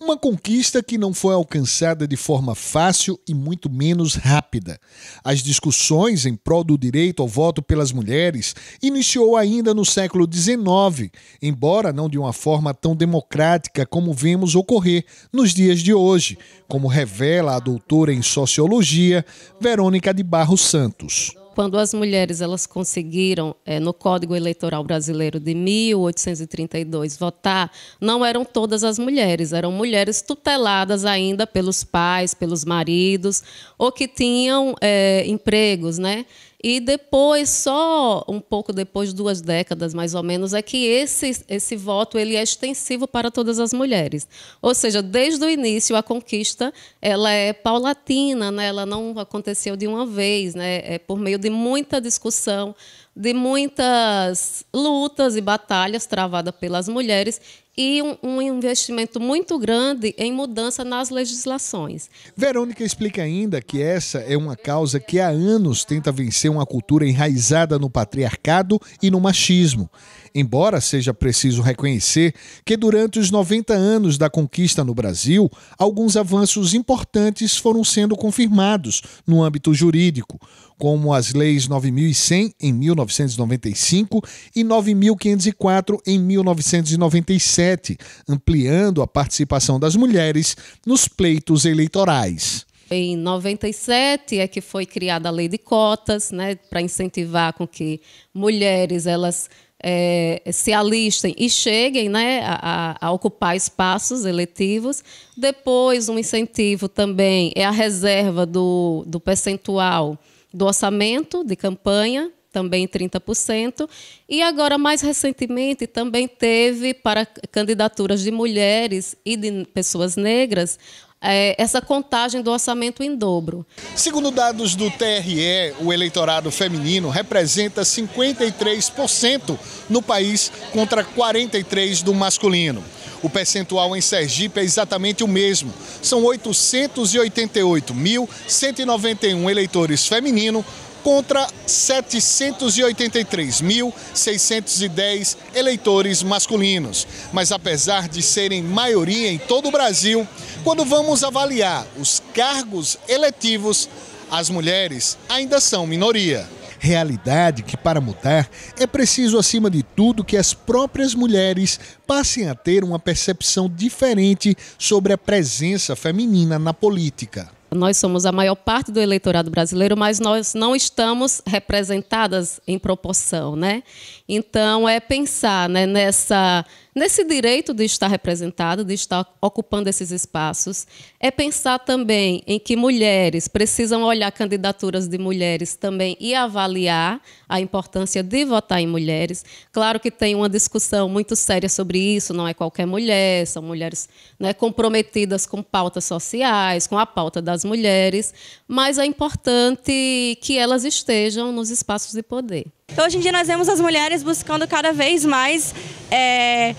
Uma conquista que não foi alcançada de forma fácil e muito menos rápida. As discussões em prol do direito ao voto pelas mulheres iniciou ainda no século XIX, embora não de uma forma tão democrática como vemos ocorrer nos dias de hoje, como revela a doutora em sociologia Verônica de Barros Santos quando as mulheres elas conseguiram, é, no Código Eleitoral Brasileiro de 1832, votar, não eram todas as mulheres, eram mulheres tuteladas ainda pelos pais, pelos maridos, ou que tinham é, empregos, né? E depois, só um pouco depois, duas décadas mais ou menos, é que esse, esse voto ele é extensivo para todas as mulheres. Ou seja, desde o início, a conquista ela é paulatina, né? ela não aconteceu de uma vez, né? é por meio de muita discussão, de muitas lutas e batalhas travadas pelas mulheres e um, um, investimento muito grande em mudança nas legislações. Verônica explica ainda que essa é uma causa que há anos tenta vencer uma cultura enraizada no patriarcado e no machismo embora seja preciso reconhecer que durante os 90 anos da conquista no Brasil, alguns avanços importantes foram sendo confirmados no âmbito jurídico, como as leis 9100 em 1995 e 9504 em 1997, ampliando a participação das mulheres nos pleitos eleitorais. Em 97 é que foi criada a lei de cotas, né, para incentivar com que mulheres elas é, se alistem e cheguem né, a, a, ocupar espaços eletivos. Depois, um incentivo também é a reserva do, do percentual do orçamento de campanha também 30%, e agora, mais recentemente, também teve para candidaturas de mulheres e de pessoas negras é, essa contagem do orçamento em dobro. Segundo dados do TRE, o eleitorado feminino representa 53% no país contra 43% do masculino. O percentual em Sergipe é exatamente o mesmo. São 888.191 eleitores feminino contra 783.610 eleitores masculinos. Mas apesar de serem maioria em todo o Brasil, quando vamos avaliar os cargos eletivos, as mulheres ainda são minoria. Realidade que, para mudar, é preciso, acima de tudo, que as próprias mulheres passem a ter uma percepção diferente sobre a presença feminina na política. Nós somos a maior parte do eleitorado brasileiro, mas nós não estamos representadas em proporção, né? Então é pensar né, nessa Nesse direito de estar representada, de estar ocupando esses espaços, é pensar também em que mulheres precisam olhar candidaturas de mulheres também e avaliar a importância de votar em mulheres. Claro que tem uma discussão muito séria sobre isso, não é qualquer mulher, são mulheres né, comprometidas com pautas sociais, com a pauta das mulheres, mas é importante que elas estejam nos espaços de poder. Então, hoje em dia, nós vemos as mulheres buscando cada vez mais é,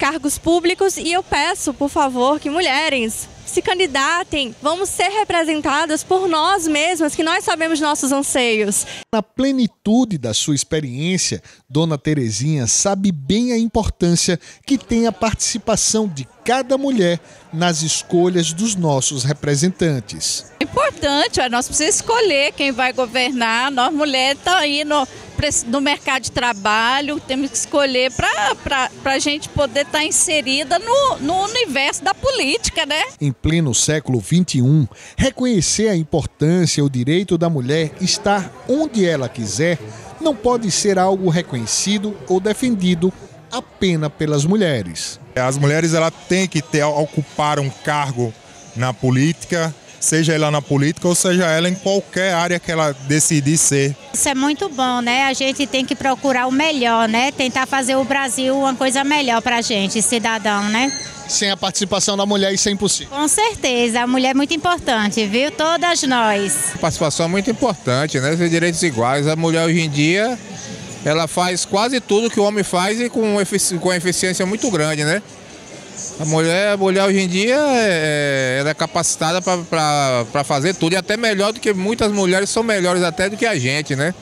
cargos públicos e eu peço, por favor, que mulheres se candidatem, vamos ser representadas por nós mesmas, que nós sabemos nossos anseios. Na plenitude da sua experiência, Dona Terezinha sabe bem a importância que tem a participação de cada mulher nas escolhas dos nossos representantes. É importante, nós precisamos escolher quem vai governar, nós mulheres estamos tá aí no, no mercado de trabalho, temos que escolher para a gente poder estar tá inserida no, no universo da política, né? Em pleno século XXI, reconhecer a importância e o direito da mulher estar onde ela quiser não pode ser algo reconhecido ou defendido apenas pelas mulheres. As mulheres ela tem que ter, ocupar um cargo na política seja ela na política ou seja ela em qualquer área que ela decidir ser. Isso é muito bom, né? A gente tem que procurar o melhor, né? Tentar fazer o Brasil uma coisa melhor para a gente, cidadão, né? Sem a participação da mulher isso é impossível. Com certeza, a mulher é muito importante, viu? Todas nós. A participação é muito importante, né? Os direitos iguais. A mulher hoje em dia, ela faz quase tudo que o homem faz e com, efici com eficiência muito grande, né? A mulher, a mulher hoje em dia é, é ela é capacitada para fazer tudo e até melhor do que muitas mulheres são melhores até do que a gente, né?